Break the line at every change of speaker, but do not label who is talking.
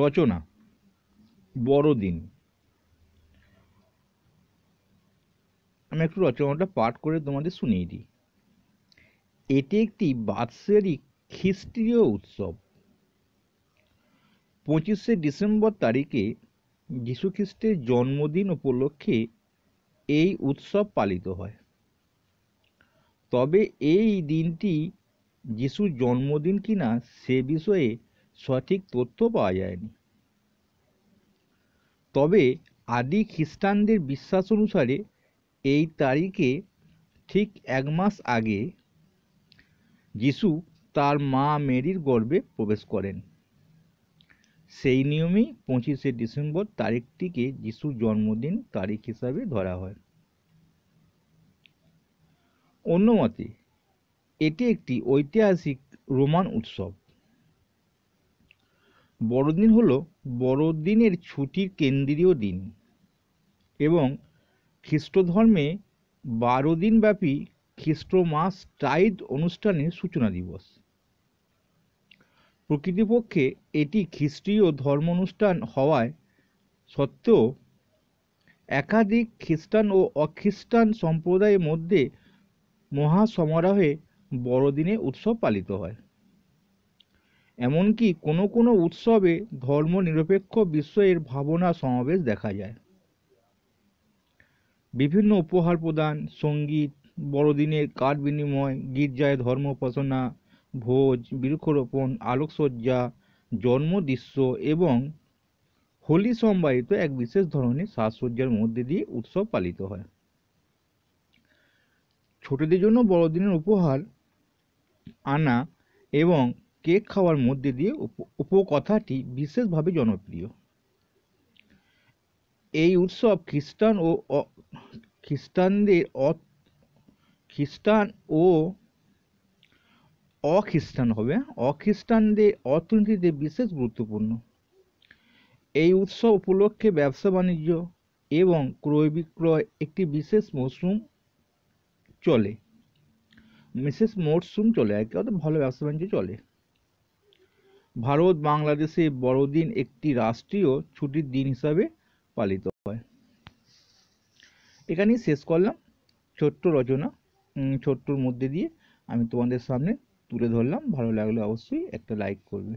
রচনা বড়দিন আমি একটু রচনাটা পাঠ করে তোমাদের শুনিয়ে দিই এটি একটি বাৎসরিক খ্রিস্টীয় উৎসব পঁচিশে ডিসেম্বর তারিখে যীশুখ্রিস্টের জন্মদিন উপলক্ষে এই উৎসব পালিত হয় তবে এই দিনটি যিশুর জন্মদিন কিনা সে বিষয়ে সঠিক তথ্য পাওয়া যায়নি তবে আদি খ্রিস্টানদের বিশ্বাস অনুসারে এই তারিখে ঠিক এক মাস আগে যিশু তার মা মেরির গর্বে প্রবেশ করেন সেই নিয়মেই পঁচিশে ডিসেম্বর তারিখটিকে যিশুর জন্মদিন তারিখ হিসাবে ধরা হয় অন্য মতে এটি একটি ঐতিহাসিক রোমান উৎসব বড়দিন হল বড়দিনের ছুটির কেন্দ্রীয় দিন এবং খ্রিস্ট ধর্মে বারো দিনব্যাপী মাস টাইড অনুষ্ঠানের সূচনা দিবস প্রকৃতপক্ষে এটি খ্রিস্টীয় ধর্ম অনুষ্ঠান হওয়ায় সত্ত্বেও একাধিক খ্রিস্টান ও অখ্রিস্টান সম্প্রদায়ের মধ্যে মহাসমারোহে বড়দিনে উৎসব পালিত হয় এমনকি কোনো কোনো উৎসবে ধর্মনিরপেক্ষ বিশ্ব ভাবনা সমাবেশ দেখা যায় বিভিন্ন উপহার প্রদান সঙ্গীত বড়দিনের কার বিনিময় গির্জায় ধর্ম উপাসনা ভোজ বৃক্ষরোপণ আলোকসজ্জা জন্মদৃশ্য এবং হোলি সম্বাহিত এক বিশেষ ধরনের সাজসজ্জার মধ্যে দিয়ে উৎসব পালিত হয় ছোটদের জন্য বড়দিনের উপহার আনা এবং কেক খাওয়ার মধ্যে দিয়ে উপকথাটি বিশেষভাবে জনপ্রিয় এই উৎসব খ্রিস্টান ও খ্রিস্টানদের খ্রিস্টান ও অখ্রিস্টান হবে অখ্রিস্টানদের অর্থনীতিতে বিশেষ গুরুত্বপূর্ণ এই উৎসব উপলক্ষে ব্যবসা বাণিজ্য এবং ক্রয় বিক্রয় একটি বিশেষ মরশুম চলে বিশেষ মরশুম চলে আর কি অর্থাৎ ভালো ব্যবসা বাণিজ্য চলে ভারত বাংলাদেশে বড়দিন একটি রাষ্ট্রীয় ছুটির দিন হিসাবে পালিত হয় এখানেই শেষ করলাম ছোট্ট রচনা ছোট্টর মধ্যে দিয়ে আমি তোমাদের সামনে তুলে ধরলাম ভালো লাগলে অবশ্যই একটা লাইক করবে